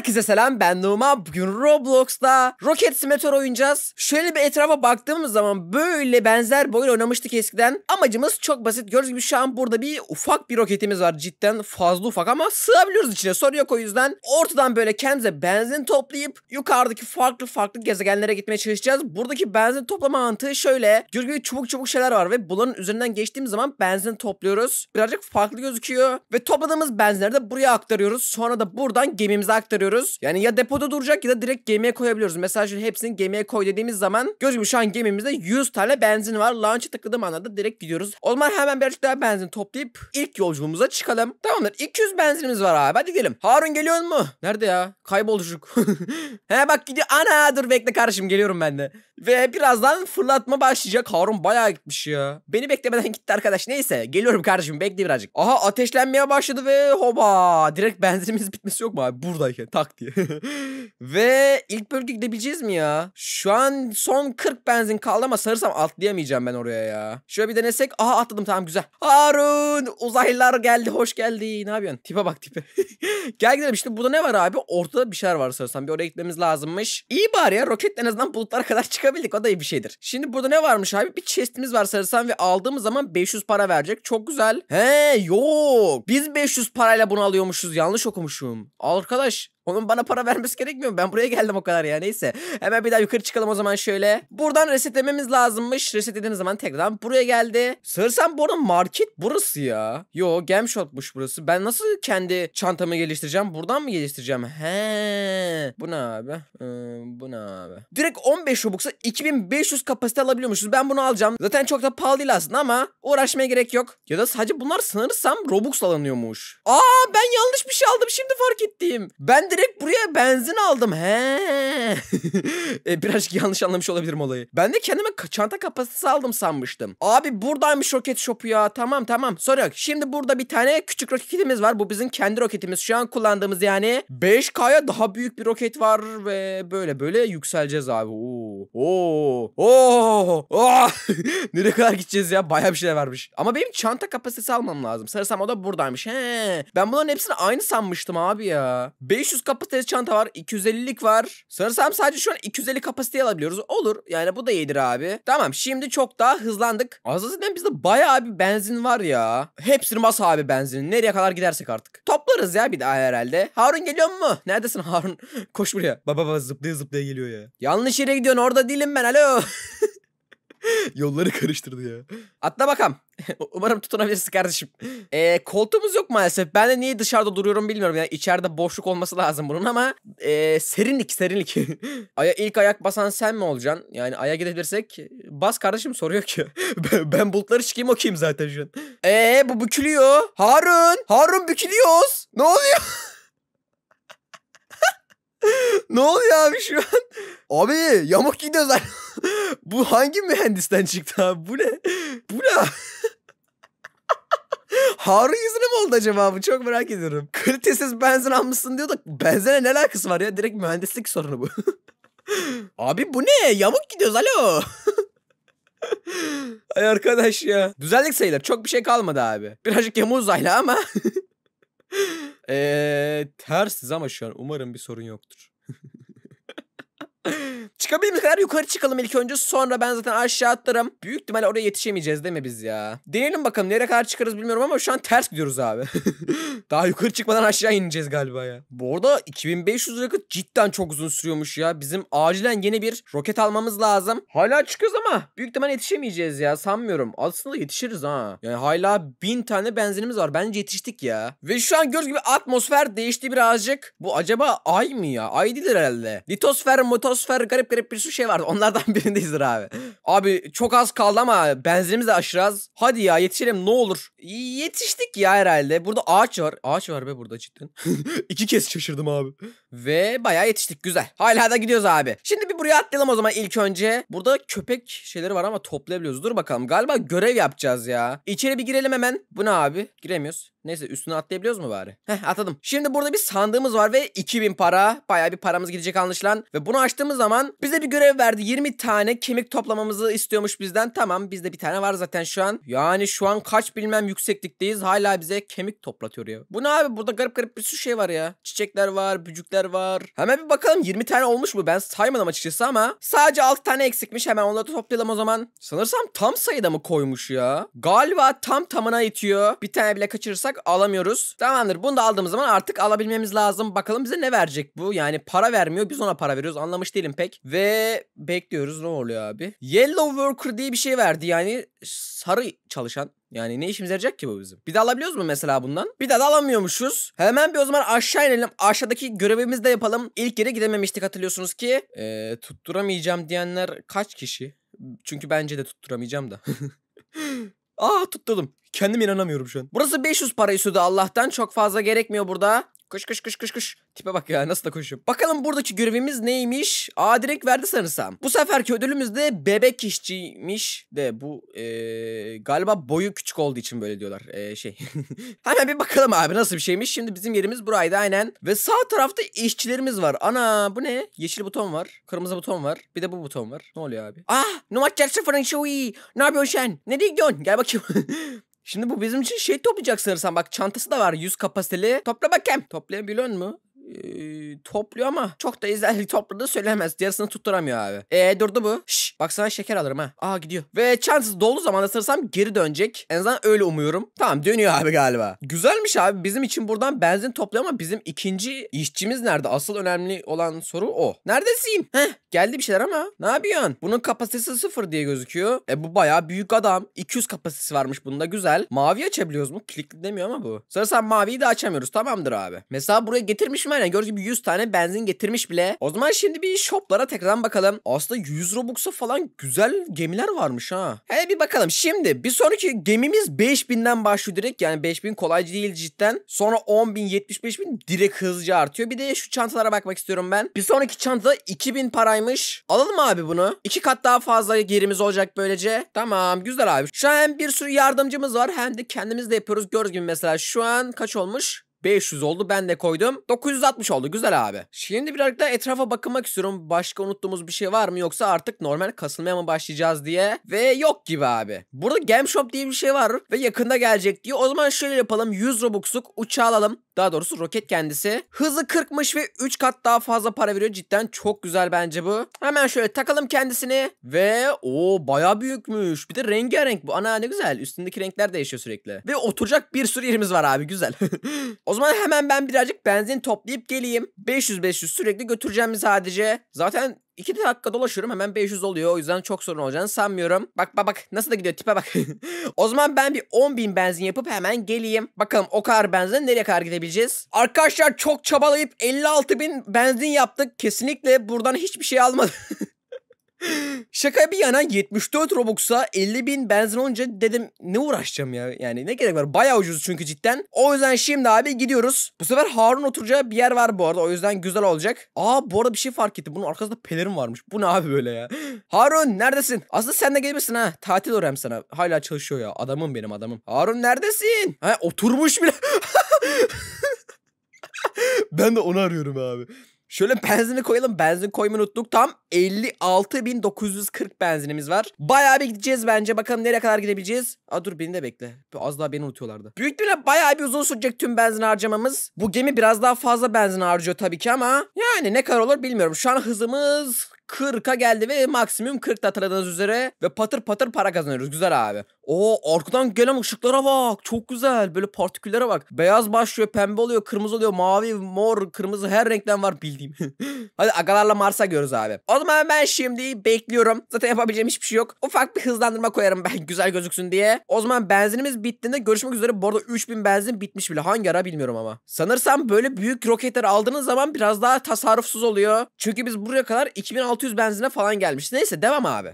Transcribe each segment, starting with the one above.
Herkese selam ben Numa. Bugün Roblox'ta Rocket Simulator oynayacağız. Şöyle bir etrafa baktığımız zaman böyle benzer bir oyun oynamıştık eskiden. Amacımız çok basit. Gördüğünüz gibi şu an burada bir ufak bir roketimiz var. Cidden fazla ufak ama sığabiliyoruz içine. Sorun yok o yüzden. Ortadan böyle kendimize benzin toplayıp yukarıdaki farklı farklı gezegenlere gitmeye çalışacağız. Buradaki benzin toplama mantığı şöyle. Gördüğünüz gibi çubuk çubuk şeyler var ve bunların üzerinden geçtiğim zaman benzin topluyoruz. Birazcık farklı gözüküyor ve topladığımız benzinleri de buraya aktarıyoruz. Sonra da buradan gemimize aktarıyoruz koyuyoruz. Yani ya depoda duracak ya da direkt gemiye koyabiliyoruz. Mesela şimdi hepsini gemiye koy dediğimiz zaman gözüm şu an gemimizde 100 tane benzin var. Launch'a tıkladığım anda da direkt gidiyoruz. O zaman hemen birazcık daha benzin toplayıp ilk yolculuğumuza çıkalım. Tamamdır. 200 benzinimiz var abi. Hadi gidelim. Harun geliyor mu? Nerede ya? Kayboldu çocuk. He bak gidiyor. Ana dur bekle kardeşim geliyorum ben de. Ve birazdan fırlatma başlayacak. Harun bayağı gitmiş ya. Beni beklemeden gitti arkadaş. Neyse geliyorum kardeşim bekle birazcık. Aha ateşlenmeye başladı ve hoba. Direkt benzinimiz bitmesi yok mu abi buradayken? Tamam tak diye. Ve ilk bölümde gidebileceğiz mi ya? Şu an son 40 benzin kaldı ama sanırsam atlayamayacağım ben oraya ya. Şöyle bir denesek. Aha atladım tamam güzel. Harun uzaylılar geldi hoş geldin. Ne yapıyorsun? Tipe bak tipe. Gel gidelim işte burada ne var abi? Ortada bir şeyler var sanırsam. Bir oraya gitmemiz lazımmış. İyi bari ya roket en azından bulutlara kadar çıkabildik. O da iyi bir şeydir. Şimdi burada ne varmış abi? Bir chestimiz var sanırsam ve aldığımız zaman 500 para verecek. Çok güzel. He yok. Biz 500 parayla bunu alıyormuşuz. Yanlış okumuşum. Arkadaş onun bana para vermesi gerekmiyor mu? Ben buraya geldim o kadar ya neyse. Hemen bir daha yukarı çıkalım o zaman şöyle. Buradan resetlememiz lazımmış. Resetlediğiniz zaman tekrardan buraya geldi. Sanırsam bu arada market burası ya. Yo game shopmuş burası. Ben nasıl kendi çantamı geliştireceğim? Buradan mı geliştireceğim? He. Bu ne abi? Ee, bu ne abi? Direkt 15 Robux'a 2500 kapasite alabiliyormuşuz. Ben bunu alacağım. Zaten çok da pahalı değil aslında ama uğraşmaya gerek yok. Ya da sadece bunlar sanırsam Robux alınıyormuş. Aa ben yanlış bir şey aldım şimdi fark ettim. Ben ben direkt buraya benzin aldım. He. e, biraz yanlış anlamış olabilirim olayı. Ben de kendime çanta kapasitesi aldım sanmıştım. Abi buradaymış roket şopu ya. Tamam tamam. Sonra Şimdi burada bir tane küçük roketimiz var. Bu bizim kendi roketimiz. Şu an kullandığımız yani. 5K'ya daha büyük bir roket var ve böyle böyle yükseleceğiz abi. Oo. Oo. Oo. Oo. Nereye kadar gideceğiz ya? Bayağı bir şeyler varmış. Ama benim çanta kapasitesi almam lazım. Sanırsam o da buradaymış. He. Ben bunların hepsini aynı sanmıştım abi ya. 500 300 kapasiteli çanta var. 250'lik var. Sanırsam sadece şu an 250 kapasiteyi alabiliyoruz. Olur. Yani bu da iyidir abi. Tamam şimdi çok daha hızlandık. Azaziden bizde bayağı bir benzin var ya. Hepsini mas abi benzinin. Nereye kadar gidersek artık. Toplarız ya bir daha herhalde. Harun geliyor mu? Neredesin Harun? Koş buraya. Baba baba zıplaya zıplaya geliyor ya. Yanlış yere gidiyorsun. Orada değilim ben. Alo. Yolları karıştırdı ya. Atla bakam. Umarım tutunabilirsin kardeşim. Ee, koltuğumuz yok maalesef. Ben de niye dışarıda duruyorum bilmiyorum. Yani içeride boşluk olması lazım bunun ama e, serinlik serinlik. Aya ilk ayak basan sen mi olacaksın? Yani aya gidebilirsek bas kardeşim soruyor ki. ben, ben bulutları çıkayım okuyayım zaten şu an. Ee bu bükülüyor. Harun. Harun bükülüyoruz. Ne oluyor? ne oluyor abi şu an? Abi yamuk gidiyor zaten. bu hangi mühendisten çıktı abi? Bu ne? Bu ne Harun yüzüne mi oldu acaba bu? Çok merak ediyorum. Kalitesiz benzin almışsın diyor da benzine ne alakası var ya? Direkt mühendislik sorunu bu. abi bu ne? Yamuk gidiyoruz alo. Ay arkadaş ya. Düzeldik sayılır Çok bir şey kalmadı abi. Birazcık yamuğuz ama ee, tersiz ama şu an umarım bir sorun yoktur. Çıkabildiğimiz kadar yukarı çıkalım ilk önce. Sonra ben zaten aşağı atlarım. Büyük ihtimal oraya yetişemeyeceğiz değil mi biz ya? Deneyelim bakalım nereye kadar çıkarız bilmiyorum ama şu an ters gidiyoruz abi. Daha yukarı çıkmadan aşağı ineceğiz galiba ya. Bu arada 2500 yakıt cidden çok uzun sürüyormuş ya. Bizim acilen yeni bir roket almamız lazım. Hala çıkıyoruz ama büyük ihtimal yetişemeyeceğiz ya sanmıyorum. Aslında yetişiriz ha. Yani hala bin tane benzinimiz var. Bence yetiştik ya. Ve şu an gördüğünüz gibi atmosfer değişti birazcık. Bu acaba ay mı ya? Ay değildir herhalde. Litosfer motor stratosfer garip garip bir sürü şey vardı. Onlardan birindeyizdir abi. Abi çok az kaldı ama benzinimiz de aşırı az. Hadi ya yetişelim ne olur. Yetiştik ya herhalde. Burada ağaç var. Ağaç var be burada cidden. İki kez şaşırdım abi. Ve bayağı yetiştik güzel. Hala da gidiyoruz abi. Şimdi bir buraya atlayalım o zaman ilk önce. Burada köpek şeyleri var ama toplayabiliyoruz. Dur bakalım galiba görev yapacağız ya. İçeri bir girelim hemen. Bu ne abi? Giremiyoruz. Neyse üstüne atlayabiliyoruz mu bari? Heh atadım. Şimdi burada bir sandığımız var ve 2000 para. Bayağı bir paramız gidecek anlaşılan. Ve bunu açtığımız zaman bize bir görev verdi. 20 tane kemik toplamamızı istiyormuş bizden. Tamam bizde bir tane var zaten şu an. Yani şu an kaç bilmem yükseklikteyiz. Hala bize kemik toplatıyor ya. Bu ne abi? Burada garip garip bir sürü şey var ya. Çiçekler var, bücükler yer var. Hemen bir bakalım 20 tane olmuş mu? Ben saymadım açıkçası ama sadece 6 tane eksikmiş. Hemen onları da toplayalım o zaman. Sanırsam tam sayıda mı koymuş ya? Galiba tam tamına itiyor Bir tane bile kaçırırsak alamıyoruz. Tamamdır bunu da aldığımız zaman artık alabilmemiz lazım. Bakalım bize ne verecek bu? Yani para vermiyor biz ona para veriyoruz. Anlamış değilim pek. Ve bekliyoruz ne oluyor abi? Yellow Worker diye bir şey verdi yani sarı çalışan. Yani ne işimize yarayacak ki bu bizim? Bir de alabiliyoruz mu mesela bundan? Bir de alamıyormuşuz. Hemen bir o zaman aşağı inelim. Aşağıdaki görevimizi de yapalım. İlk yere gidememiştik hatırlıyorsunuz ki. Ee, tutturamayacağım diyenler kaç kişi? Çünkü bence de tutturamayacağım da. Aa tutturdum. Kendim inanamıyorum şu an. Burası 500 para istiyordu Allah'tan. Çok fazla gerekmiyor burada. Koş koş koş koş koş. Tipe bak ya nasıl da koşuyor. Bakalım buradaki görevimiz neymiş? Aa direkt verdi sanırsam. Bu seferki ödülümüz de bebek işçiymiş. De bu ee, galiba boyu küçük olduğu için böyle diyorlar. E, şey. Hemen bir bakalım abi nasıl bir şeymiş. Şimdi bizim yerimiz buraydı aynen. Ve sağ tarafta işçilerimiz var. Ana bu ne? Yeşil buton var. Kırmızı buton var. Bir de bu buton var. Ne oluyor abi? Ah! Numaç şu iyi. Ne yapıyorsun sen? Nereye gidiyorsun? Gel bakayım. Şimdi bu bizim için şey toplayacak sanırsam. Bak çantası da var 100 kapasiteli. Topla bakayım. Toplayabiliyor mu? topluyor ama çok da izlenlik topladığı söylemez. Yarısını tutturamıyor abi. E durdu bu. Şş, baksana şeker alırım ha. Aa gidiyor. Ve çantası dolu zaman ısırsam geri dönecek. En azından öyle umuyorum. Tamam dönüyor abi galiba. Güzelmiş abi. Bizim için buradan benzin topluyor ama bizim ikinci işçimiz nerede? Asıl önemli olan soru o. Neredesin? Heh geldi bir şeyler ama. Ne yapıyorsun? Bunun kapasitesi sıfır diye gözüküyor. E bu baya büyük adam. 200 kapasitesi varmış bunda güzel. Mavi açabiliyoruz mu? Klikli demiyor ama bu. Sırasam maviyi de açamıyoruz. Tamamdır abi. Mesela buraya getirmiş mi Aynen gördüğünüz gibi 100 tane benzin getirmiş bile. O zaman şimdi bir shoplara tekrardan bakalım. Aslında 100 Robux'a falan güzel gemiler varmış ha. Hele bir bakalım. Şimdi bir sonraki gemimiz 5000'den başlıyor direkt. Yani 5000 kolaycı değil cidden. Sonra 10.000, 75.000 direkt hızlıca artıyor. Bir de şu çantalara bakmak istiyorum ben. Bir sonraki çanta 2000 paraymış. Alalım abi bunu. İki kat daha fazla gerimiz olacak böylece. Tamam güzel abi. Şu an hem bir sürü yardımcımız var hem de kendimiz de yapıyoruz. Gördüğünüz gibi mesela şu an kaç olmuş? 500 oldu ben de koydum. 960 oldu güzel abi. Şimdi birazcık da etrafa bakınmak istiyorum. Başka unuttuğumuz bir şey var mı yoksa artık normal kasılmaya mı başlayacağız diye. Ve yok gibi abi. Burada Game Shop diye bir şey var ve yakında gelecek diye. O zaman şöyle yapalım 100 Robux'luk uçağı alalım. Daha doğrusu roket kendisi. Hızı 40'mış ve 3 kat daha fazla para veriyor. Cidden çok güzel bence bu. Hemen şöyle takalım kendisini. Ve o baya büyükmüş. Bir de rengarenk bu. Ana ne güzel. Üstündeki renkler değişiyor sürekli. Ve oturacak bir sürü yerimiz var abi. Güzel. o zaman hemen ben birazcık benzin toplayıp geleyim. 500-500 sürekli götüreceğim sadece. Zaten İki dakika dolaşıyorum hemen 500 oluyor. O yüzden çok sorun olacağını sanmıyorum. Bak bak bak nasıl da gidiyor tipe bak. o zaman ben bir 10.000 benzin yapıp hemen geleyim. Bakalım o kadar benzin nereye kadar gidebileceğiz? Arkadaşlar çok çabalayıp 56.000 benzin yaptık. Kesinlikle buradan hiçbir şey almadım. Şaka bir yana 74 Robux'a 50 bin benzin olunca dedim ne uğraşacağım ya. Yani ne gerek var baya ucuz çünkü cidden. O yüzden şimdi abi gidiyoruz. Bu sefer Harun oturacağı bir yer var bu arada o yüzden güzel olacak. Aa bu arada bir şey fark ettim. Bunun arkasında pelerin varmış. Bu ne abi böyle ya. Harun neredesin? Aslında sen de gelebilirsin ha. Tatil öğrem sana. Hala çalışıyor ya. Adamım benim adamım. Harun neredesin? Ha oturmuş bile. ben de onu arıyorum abi. Şöyle benzini koyalım. Benzin koymayı unuttuk. Tam 56.940 benzinimiz var. Bayağı bir gideceğiz bence. Bakalım nereye kadar gidebileceğiz. Aa dur beni de bekle. Az daha beni unutuyorlardı. Büyük ihtimalle bayağı bir uzun sürecek tüm benzin harcamamız. Bu gemi biraz daha fazla benzin harcıyor tabii ki ama yani ne kadar olur bilmiyorum. Şu an hızımız 40'a geldi ve maksimum 40 hatırladığınız üzere. Ve patır patır para kazanıyoruz. Güzel abi. O arkadan gelen ışıklara bak. Çok güzel. Böyle partiküllere bak. Beyaz başlıyor, pembe oluyor, kırmızı oluyor, mavi, mor, kırmızı her renkten var bildiğim. Hadi agalarla Mars'a görüyoruz abi. O zaman ben şimdi bekliyorum. Zaten yapabileceğim hiçbir şey yok. Ufak bir hızlandırma koyarım ben güzel gözüksün diye. O zaman benzinimiz bittiğinde görüşmek üzere. Bu arada 3000 benzin bitmiş bile. Hangi ara bilmiyorum ama. Sanırsam böyle büyük roketler aldığınız zaman biraz daha tasarrufsuz oluyor. Çünkü biz buraya kadar 2600 600 benzine falan gelmişti. Neyse devam abi.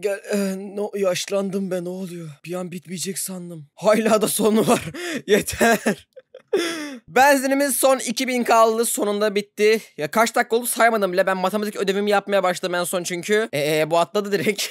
gel e, no, yaşlandım ben ne oluyor? Bir an bitmeyecek sandım. Hala da sonu var. Yeter. Benzinimiz son 2000 kaldı. Sonunda bitti. Ya kaç dakika oldu saymadım bile. Ben matematik ödevimi yapmaya başladım en son çünkü. Eee e, bu atladı direkt.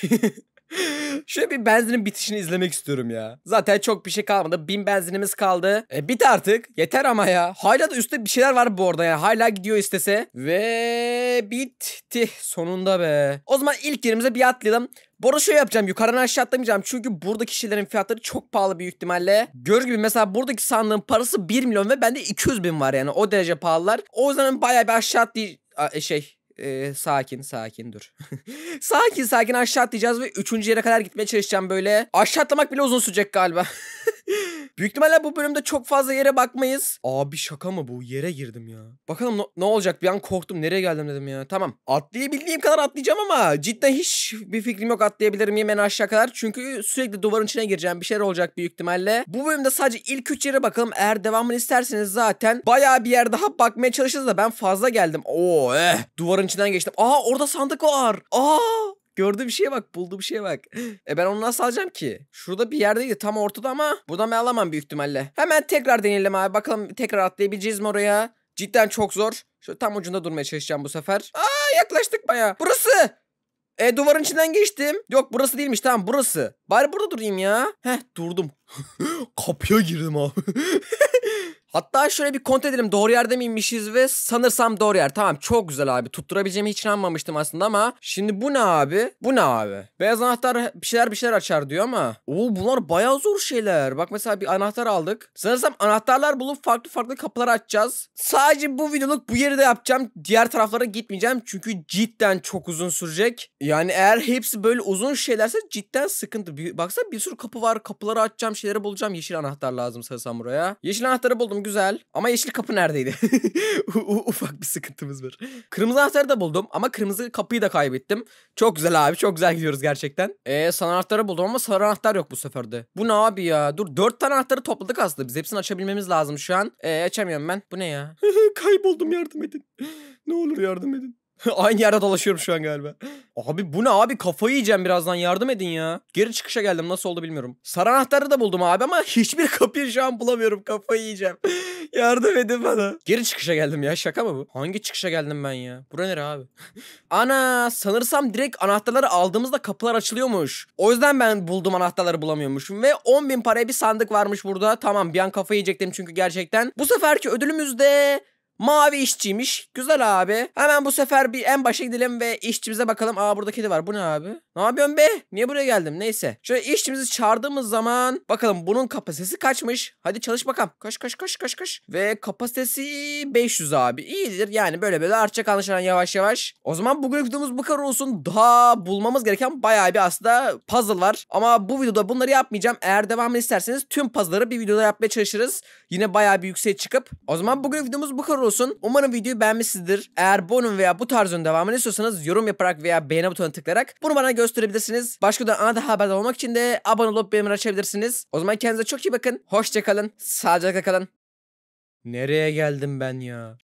Şöyle bir benzinin bitişini izlemek istiyorum ya. Zaten çok bir şey kalmadı. Bin benzinimiz kaldı. E, bit artık. Yeter ama ya. Hala da üstte bir şeyler var bu arada ya. Hala gidiyor istese. Ve bitti. Sonunda be. O zaman ilk yerimize bir atlayalım. Bu arada şöyle yapacağım. Yukarıdan aşağı atlamayacağım. Çünkü burada kişilerin fiyatları çok pahalı büyük ihtimalle. Gör gibi mesela buradaki sandığın parası 1 milyon ve bende 200 bin var yani. O derece pahalılar. O yüzden bayağı bir aşağı atlayacağım. E, şey e, sakin sakin dur. sakin sakin aşağı atlayacağız ve üçüncü yere kadar gitmeye çalışacağım böyle. Aşağı atlamak bile uzun sürecek galiba. Büyük ihtimalle bu bölümde çok fazla yere bakmayız. Abi şaka mı bu? Yere girdim ya. Bakalım ne, olacak? Bir an korktum. Nereye geldim dedim ya. Tamam. Atlayabildiğim kadar atlayacağım ama cidden hiç bir fikrim yok atlayabilir miyim en aşağı kadar. Çünkü sürekli duvarın içine gireceğim. Bir şeyler olacak büyük ihtimalle. Bu bölümde sadece ilk üç yere bakalım. Eğer devamını isterseniz zaten bayağı bir yer daha bakmaya çalışırız da ben fazla geldim. Oo eh. Duvarın içinden geçtim. Aa orada sandık var. Aa bir şeye bak. bir şeye bak. E ben onu nasıl alacağım ki? Şurada bir yerdeydi tam ortada ama buradan ben alamam büyük ihtimalle. Hemen tekrar deneyelim abi. Bakalım tekrar atlayabileceğiz mi oraya? Cidden çok zor. Şöyle tam ucunda durmaya çalışacağım bu sefer. Aa yaklaştık baya. Burası. E duvarın içinden geçtim. Yok burası değilmiş tamam burası. Bari burada durayım ya. Heh durdum. Kapıya girdim abi. Hatta şöyle bir kontrol edelim doğru yerde mi ve sanırsam doğru yer. Tamam çok güzel abi tutturabileceğimi hiç inanmamıştım aslında ama şimdi bu ne abi? Bu ne abi? Beyaz anahtar bir şeyler bir şeyler açar diyor ama. Oo bunlar bayağı zor şeyler. Bak mesela bir anahtar aldık. Sanırsam anahtarlar bulup farklı farklı kapılar açacağız. Sadece bu videoluk bu yeri de yapacağım. Diğer taraflara gitmeyeceğim çünkü cidden çok uzun sürecek. Yani eğer hepsi böyle uzun şeylerse cidden sıkıntı. Baksana bir sürü kapı var. Kapıları açacağım şeyleri bulacağım. Yeşil anahtar lazım sanırsam buraya. Yeşil anahtarı buldum güzel. Ama yeşil kapı neredeydi? Ufak bir sıkıntımız var. Kırmızı anahtarı da buldum ama kırmızı kapıyı da kaybettim. Çok güzel abi çok güzel gidiyoruz gerçekten. Eee sarı anahtarı buldum ama sarı anahtar yok bu seferde. Bu ne abi ya? Dur dört tane anahtarı topladık aslında. Biz hepsini açabilmemiz lazım şu an. Eee açamıyorum ben. Bu ne ya? Kayboldum yardım edin. ne olur yardım edin. Aynı yerde dolaşıyorum şu an galiba. Abi bu ne abi kafayı yiyeceğim birazdan yardım edin ya. Geri çıkışa geldim nasıl oldu bilmiyorum. Sarı anahtarı da buldum abi ama hiçbir kapıyı şu an bulamıyorum kafayı yiyeceğim. yardım edin bana. Geri çıkışa geldim ya şaka mı bu? Hangi çıkışa geldim ben ya? Bura nere abi? Ana sanırsam direkt anahtarları aldığımızda kapılar açılıyormuş. O yüzden ben buldum anahtarları bulamıyormuşum. Ve 10 bin paraya bir sandık varmış burada. Tamam bir an kafayı yiyecektim çünkü gerçekten. Bu seferki ödülümüz de... Mavi işçiymiş. Güzel abi. Hemen bu sefer bir en başa gidelim ve işçimize bakalım. Aa burada kedi var. Bu ne abi? Ne yapıyorsun be? Niye buraya geldim? Neyse. Şöyle işçimizi çağırdığımız zaman bakalım bunun kapasitesi kaçmış. Hadi çalış bakalım. Koş koş koş koş koş. Ve kapasitesi 500 abi. İyidir. Yani böyle böyle artacak anlaşılan yavaş yavaş. O zaman bugün videomuz bu kadar olsun. Daha bulmamız gereken bayağı bir aslında puzzle var. Ama bu videoda bunları yapmayacağım. Eğer devamını isterseniz tüm puzzle'ları bir videoda yapmaya çalışırız. Yine bayağı bir yüksek çıkıp. O zaman bugün videomuz bu kadar olsun olsun. Umarım videoyu beğenmişsinizdir. Eğer bunun veya bu tarzın devamını istiyorsanız yorum yaparak veya beğeni butonuna tıklayarak bunu bana gösterebilirsiniz. Başka da ana daha haberdar olmak için de abone olup bildirimleri açabilirsiniz. O zaman kendinize çok iyi bakın. Hoşçakalın. Sağlıcakla kalın. Nereye geldim ben ya?